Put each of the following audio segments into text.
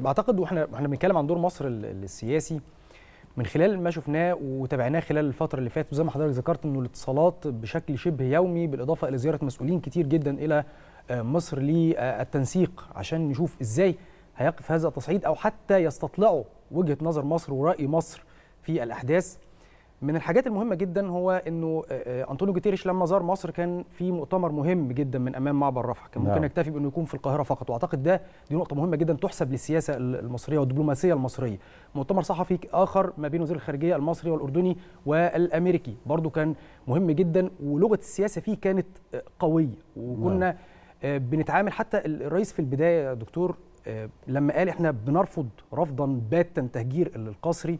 بعتقد واحنا احنا بنتكلم عن دور مصر السياسي من خلال ما شفناه وتابعناه خلال الفترة اللي فاتت وزي ما حضرتك ذكرت انه الاتصالات بشكل شبه يومي بالاضافة الى زيارة مسؤولين كتير جدا الى آه، مصر للتنسيق عشان نشوف ازاي هيقف هذا التصعيد او حتى يستطلعوا وجهة نظر مصر ورأي مصر في الاحداث من الحاجات المهمه جدا هو انه آه، آه، انطونيو جوتيريش لما زار مصر كان في مؤتمر مهم جدا من امام معبر رفح كان ممكن نعم. يكتفي بانه يكون في القاهره فقط واعتقد ده دي نقطه مهمه جدا تحسب للسياسه المصريه والدبلوماسيه المصريه مؤتمر صحفي اخر ما بين وزير الخارجيه المصري والاردني والامريكي برضو كان مهم جدا ولغه السياسه فيه كانت آه، قويه وكنا نعم. بنتعامل حتى الرئيس في البدايه يا دكتور لما قال احنا بنرفض رفضا باتا تهجير القصري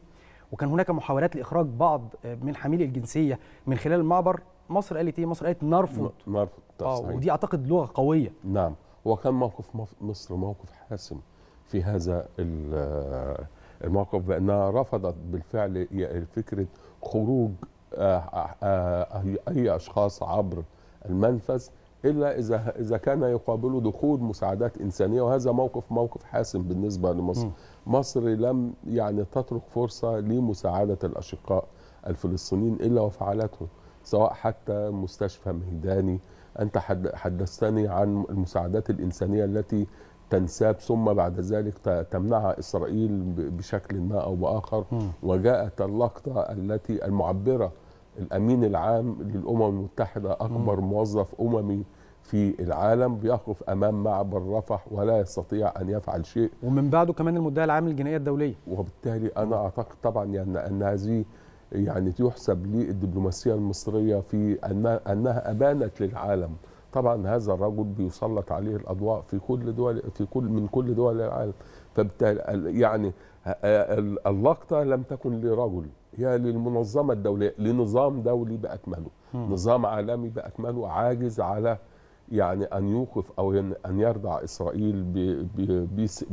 وكان هناك محاولات لاخراج بعض آه، من حاملي الجنسيه من خلال المعبر مصر قالت ايه مصر قالت نرفض نرفض اه ودي اعتقد لغه قويه نعم وكان موقف مصر موقف حاسم في هذا آه، الموقف بانها رفضت بالفعل فكره خروج آه، اي اشخاص عبر المنفذ الا اذا اذا كان يقابله دخول مساعدات انسانيه وهذا موقف موقف حاسم بالنسبه لمصر. م. مصر لم يعني تترك فرصه لمساعده الاشقاء الفلسطينيين الا وفعلته سواء حتى مستشفى مهداني انت حدثتني عن المساعدات الانسانيه التي تنساب ثم بعد ذلك تمنعها اسرائيل بشكل ما او باخر وجاءت اللقطه التي المعبره الامين العام للامم المتحده اكبر م. موظف اممي في العالم بيقف امام معبر رفح ولا يستطيع ان يفعل شيء ومن بعده كمان المدعي العام للجنائيه الدوليه وبالتالي انا اعتقد طبعا يعني ان هذه يعني تحسب للدبلوماسيه المصريه في انها انها ابانت للعالم طبعا هذا الرجل بيسلط عليه الاضواء في كل دول في كل من كل دول العالم فبالتالي يعني اللقطه لم تكن لرجل هي للمنظمه الدوليه لنظام دولي باكمله مم. نظام عالمي باكمله عاجز على يعني ان يوقف او ان يرضع اسرائيل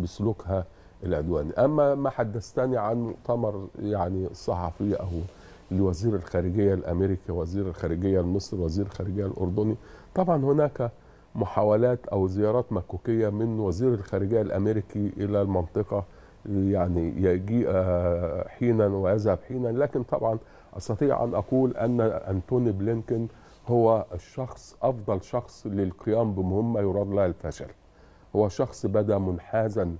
بسلوكها العدواني اما ما حدثتني عن مؤتمر يعني صحفي او لوزير الخارجيه الامريكي وزير الخارجيه المصري وزير الخارجيه الاردني طبعا هناك محاولات او زيارات مكوكيه من وزير الخارجيه الامريكي الى المنطقه يعني يجيء آه، حينا ويذهب حينا لكن طبعا استطيع ان اقول ان انتوني بلينكن هو الشخص افضل شخص للقيام بمهمه يراد لها الفشل هو شخص بدا منحازا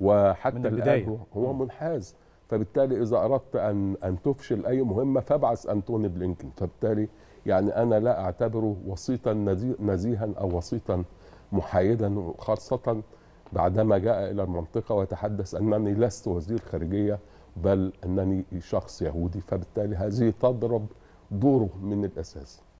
وحتى من الان هو منحاز فبالتالي اذا اردت ان ان تفشل اي مهمه فابعث انتوني بلينكن فبالتالي يعني انا لا اعتبره وسيطا نزيها او وسيطا محايدا خاصه بعدما جاء إلى المنطقة وتحدث أنني لست وزير خارجية بل أنني شخص يهودي فبالتالي هذه تضرب دوره من الأساس